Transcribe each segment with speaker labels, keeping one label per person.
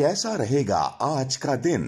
Speaker 1: कैसा रहेगा आज का दिन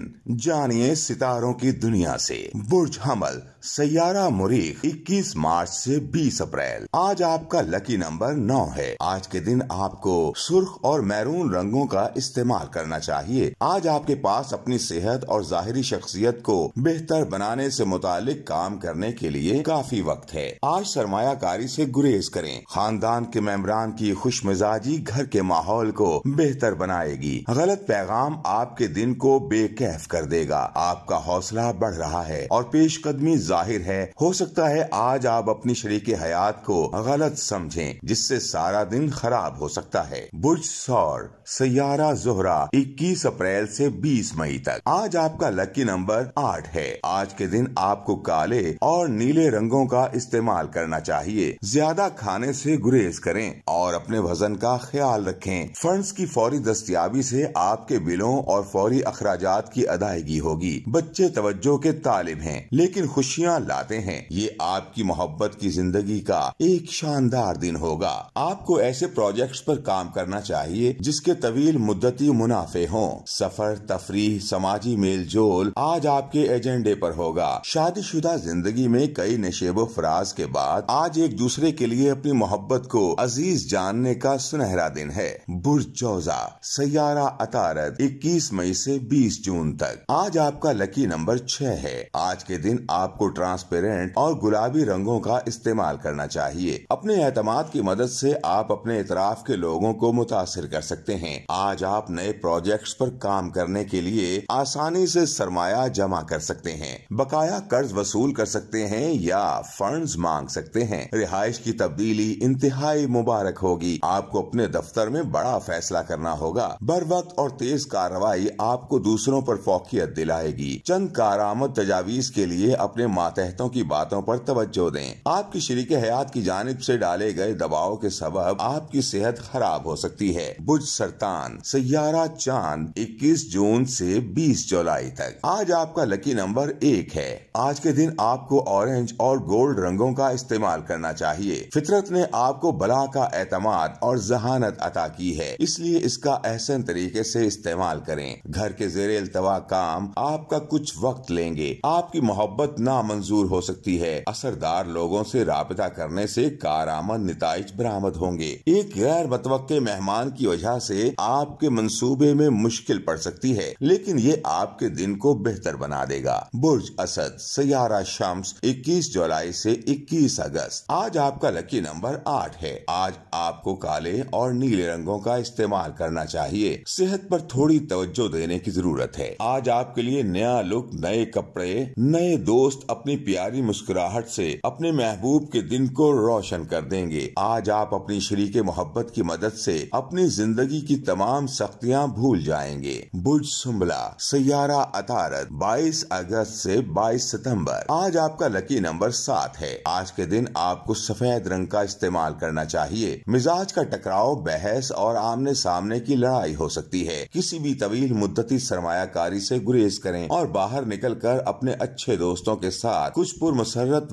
Speaker 1: जानिए सितारों की दुनिया से बुर्ज हमल सैारा मुरीख 21 मार्च से 20 अप्रैल आज आपका लकी नंबर 9 है आज के दिन आपको सुर्ख और मैरून रंगों का इस्तेमाल करना चाहिए आज आपके पास अपनी सेहत और जाहरी शख्सियत को बेहतर बनाने से मुतालिक काम करने के लिए काफी वक्त है आज सरमाकारी से गुरेज करें खानदान के मेम्बरान की खुश मिजाजी घर के माहौल को बेहतर बनाएगी गलत पैगाम आपके दिन को बेकैफ कर देगा आपका हौसला बढ़ रहा है और पेशकदमी जाहिर है हो सकता है आज आप अपनी शरीक हयात को गलत समझें जिससे सारा दिन खराब हो सकता है बुर्ज सौर सयारा जोहरा 21 अप्रैल से 20 मई तक आज आपका लकी नंबर आठ है आज के दिन आपको काले और नीले रंगों का इस्तेमाल करना चाहिए ज्यादा खाने से गुरेज करें और अपने वजन का ख्याल रखें फंड्स की फौरी दस्तियाबी से आपके बिलों और फौरी अखराज की अदायगी होगी बच्चे तवज्जो के तालिब हैं लेकिन खुशी खुशियाँ लाते हैं ये आपकी मोहब्बत की जिंदगी का एक शानदार दिन होगा आपको ऐसे प्रोजेक्ट्स पर काम करना चाहिए जिसके तवील मुद्दती मुनाफे हों सफर तफरी समाजी मेल जोल आज आपके एजेंडे पर होगा शादीशुदा जिंदगी में कई नशेब फराज के बाद आज एक दूसरे के लिए अपनी मोहब्बत को अजीज जानने का सुनहरा दिन है बुरजौजा सयारा अतारत 21 मई से 20 जून तक आज आपका लकी नंबर छह है आज के दिन आपको ट्रांसपेरेंट और गुलाबी रंगों का इस्तेमाल करना चाहिए अपने एतमाद की मदद से आप अपने इतराफ के लोगों को मुतासर कर सकते हैं आज आप नए प्रोजेक्ट्स पर काम करने के लिए आसानी से सरमाया जमा कर सकते हैं बकाया कर्ज वसूल कर सकते हैं या फंड मांग सकते हैं रिहाइश की तब्दीली इंतहाई मुबारक होगी आपको अपने दफ्तर में बड़ा फैसला करना होगा बर वक्त और तेज कार्रवाई आपको दूसरों पर फोकियत दिलाएगी चंद कार तजावीज के लिए अपने मातहतों की बातों पर तवज्जो दें आपकी शरीक हयात की जानब से डाले गए दबाव के सबब आपकी सेहत खराब हो सकती है बुज सरतान सयारा चांद 21 जून से 20 जुलाई तक आज आपका लकी नंबर एक है आज के दिन आपको ऑरेंज और गोल्ड रंगों का इस्तेमाल करना चाहिए फितरत ने आपको बला का एतमाद और जहानत अता की है इसलिए इसका एहसन तरीके से इस्तेमाल करें घर के जेर अल्तवा काम आपका कुछ वक्त लेंगे आपकी मोहब्बत नाम मंजूर हो सकती है असरदार लोगों से रबता करने से कारामद नतज बरामद होंगे एक गैर मतव मेहमान की वजह से आपके मंसूबे में मुश्किल पड़ सकती है लेकिन ये आपके दिन को बेहतर बना देगा बुर्ज असद सयारा शम्स 21 जुलाई से 21 अगस्त आज आपका लकी नंबर आठ है आज आपको काले और नीले रंगों का इस्तेमाल करना चाहिए सेहत पर थोड़ी तवज्जो देने की जरूरत है आज आपके लिए नया लुक नए कपड़े नए दोस्त अपनी प्यारी मुस्कुराहट से अपने महबूब के दिन को रोशन कर देंगे आज आप अपनी शरीक मोहब्बत की मदद से अपनी जिंदगी की तमाम सख्तियाँ भूल जाएंगे बुज सुम्बला सयारा अतारत बाईस अगस्त से बाईस सितम्बर आज आपका लकी नंबर सात है आज के दिन आपको सफेद रंग का इस्तेमाल करना चाहिए मिजाज का टकराव बहस और आमने सामने की लड़ाई हो सकती है किसी भी तवील मुद्दती सरमाकारी ऐसी गुरेज करें और बाहर निकल कर अपने अच्छे दोस्तों के साथ कुछ पुर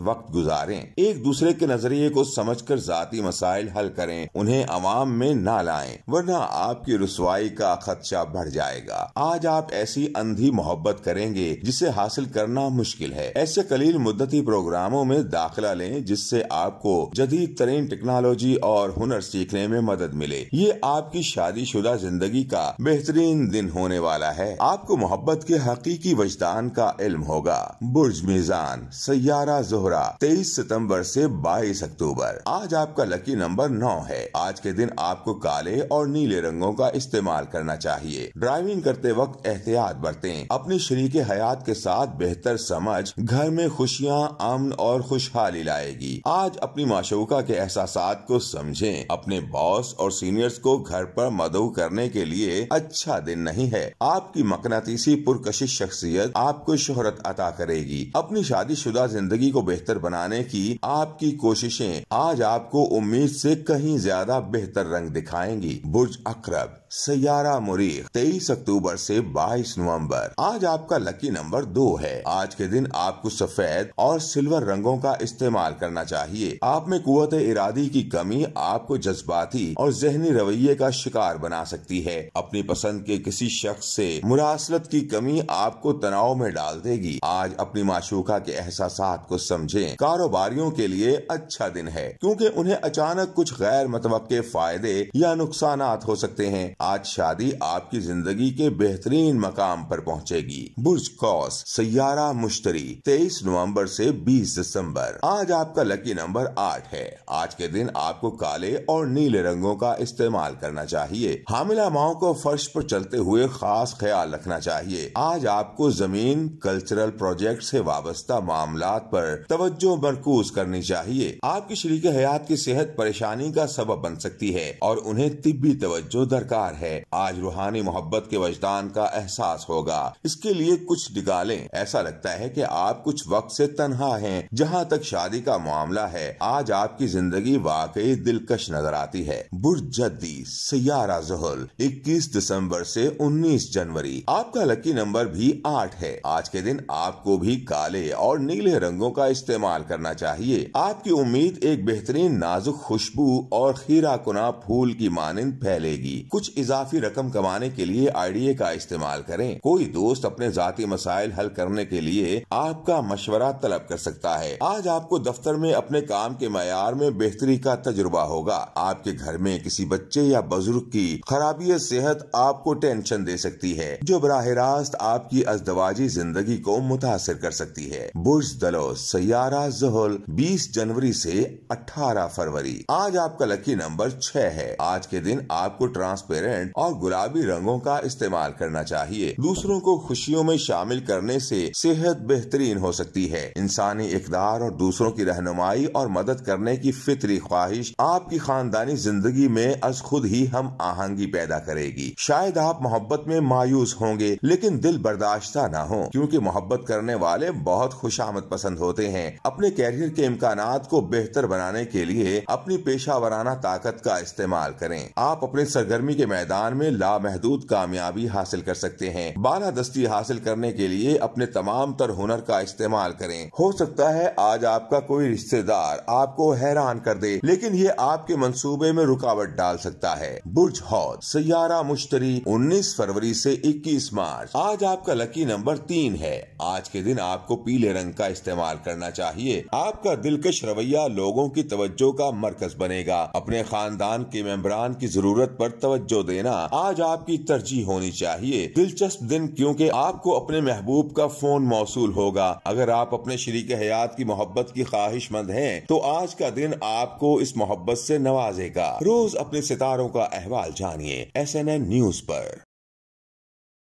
Speaker 1: वक्त गुजारें एक दूसरे के नजरिए को समझ कर जाती मसाइल हल करें उन्हें आवाम में न लाए वरना आपकी रसवाई का खदशा बढ़ जाएगा आज आप ऐसी अंधी मोहब्बत करेंगे जिसे हासिल करना मुश्किल है ऐसे कलील मुद्दती प्रोग्रामों में दाखिला लें जिससे आपको जदीद तरीन टेक्नोलॉजी और हुनर सीखने में मदद मिले ये आपकी शादी शुदा जिंदगी का बेहतरीन दिन होने वाला है आपको मोहब्बत के हकीकी वजदान का इल्म होगा बुर्ज मिजा चांद सयारा जोहरा 23 सितंबर से 22 अक्टूबर आज आपका लकी नंबर 9 है आज के दिन आपको काले और नीले रंगों का इस्तेमाल करना चाहिए ड्राइविंग करते वक्त एहतियात बरतें अपने शरीक हयात के साथ बेहतर समझ घर में खुशियाँ अमन और खुशहाली लाएगी आज अपनी माशोका के एहसास को समझे अपने बॉस और सीनियर्स को घर पर मदऊ करने के लिए अच्छा दिन नहीं है आपकी मकनातीसी पुरकशिश शख्सियत आपको शोहरत अता करेगी अपनी शादीशुदा जिंदगी को बेहतर बनाने की आपकी कोशिशें आज आपको उम्मीद से कहीं ज्यादा बेहतर रंग दिखाएंगी बुर्ज अक्रब सयारा मुरीख तेईस अक्टूबर से 22 नवंबर आज आपका लकी नंबर दो है आज के दिन आपको सफेद और सिल्वर रंगों का इस्तेमाल करना चाहिए आप में कुत इरादी की कमी आपको जज्बाती और जहनी रवैये का शिकार बना सकती है अपनी पसंद के किसी शख्स से मुरासलत की कमी आपको तनाव में डाल देगी आज अपनी माशूका के एहसास को समझे कारोबारियों के लिए अच्छा दिन है क्यूँकी उन्हें अचानक कुछ गैर मतवके फायदे या नुकसान हो सकते हैं आज शादी आपकी जिंदगी के बेहतरीन मकाम पर पहुंचेगी बुर्ज कॉस सैयारा मुश्तरी तेईस नवंबर से 20 दिसंबर आज आपका लकी नंबर आठ है आज के दिन आपको काले और नीले रंगों का इस्तेमाल करना चाहिए हामिला माओ को फर्श पर चलते हुए खास ख्याल रखना चाहिए आज आपको जमीन कल्चरल प्रोजेक्ट से वाबस्ता मामला आरोप तवज्जो मरकूज करनी चाहिए आपकी शरीक हयात की सेहत परेशानी का सबब बन सकती है और उन्हें तिब्बी तवज्जो दरकार प्यार है आज रूहानी मोहब्बत के वजदान का एहसास होगा इसके लिए कुछ निकाले ऐसा लगता है की आप कुछ वक्त ऐसी तनहा है जहाँ तक शादी का मामला है आज आपकी जिंदगी वाकई दिलकश नजर आती है बुरजद्दी सियारा जहल 21 दिसंबर से 19 जनवरी आपका लकी नंबर भी आठ है आज के दिन आपको भी काले और नीले रंगों का इस्तेमाल करना चाहिए आपकी उम्मीद एक बेहतरीन नाजुक खुशबू और खीरा कुना फूल की मानंद फैलेगी कुछ इजाफी रकम कमाने के लिए आईडीए का इस्तेमाल करें कोई दोस्त अपने जाती मसाइल हल करने के लिए आपका मशवरा तलब कर सकता है आज आपको दफ्तर में अपने काम के मैार में बेहतरी का तजुर्बा होगा आपके घर में किसी बच्चे या बुजुर्ग की खराबी सेहत आपको टेंशन दे सकती है जो बराह रास्त आपकी अजदवाजी जिंदगी को मुतासर कर सकती है बुर्ज दलो सारा जहल बीस जनवरी से अठारह फरवरी आज आपका लकी नंबर छह है आज के दिन आपको ट्रांसपेरेंट ट्रांसपेरेंट और गुलाबी रंगों का इस्तेमाल करना चाहिए दूसरों को खुशियों में शामिल करने से सेहत बेहतरीन हो सकती है इंसानी इकदार और दूसरों की रहनुमाई और मदद करने की फितरी ख्वाहिश आपकी खानदानी जिंदगी में अज खुद ही हम आहंगी पैदा करेगी शायद आप मोहब्बत में मायूस होंगे लेकिन दिल बर्दाश्ता न हो क्योंकि मोहब्बत करने वाले बहुत खुशामद पसंद होते हैं अपने कैरियर के इम्कान को बेहतर बनाने के लिए अपनी पेशा वराना ताकत का इस्तेमाल करें आप अपनी सरगर्मी के मैदान मैदान में लामहदूद कामयाबी हासिल कर सकते हैं बाला दस्ती हासिल करने के लिए अपने तमाम तर हुनर का इस्तेमाल करें हो सकता है आज आपका कोई रिश्तेदार आपको हैरान कर दे लेकिन ये आपके मंसूबे में रुकावट डाल सकता है बुर्ज हौद सियारा मुश्तरी उन्नीस फरवरी से इक्कीस मार्च आज आपका लकी नंबर तीन है आज के दिन आपको पीले रंग का इस्तेमाल करना चाहिए आपका दिलकश रवैया लोगों की तवज्जो का मरकज बनेगा अपने खानदान के मेम्बरान की जरूरत पर तवज्जो देना आज आपकी तरजीह होनी चाहिए दिलचस्प दिन क्योंकि आपको अपने महबूब का फोन मौसू होगा अगर आप अपने शरीक हयात की मोहब्बत की ख्वाहिशमंद है तो आज का दिन आपको इस मोहब्बत से नवाजेगा रोज अपने सितारों का अहवाल जानिए एस एन एन न्यूज पर